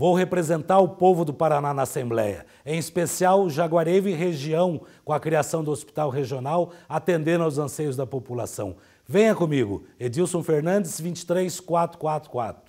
Vou representar o povo do Paraná na Assembleia, em especial Jaguareve e região, com a criação do Hospital Regional, atendendo aos anseios da população. Venha comigo, Edilson Fernandes, 23444.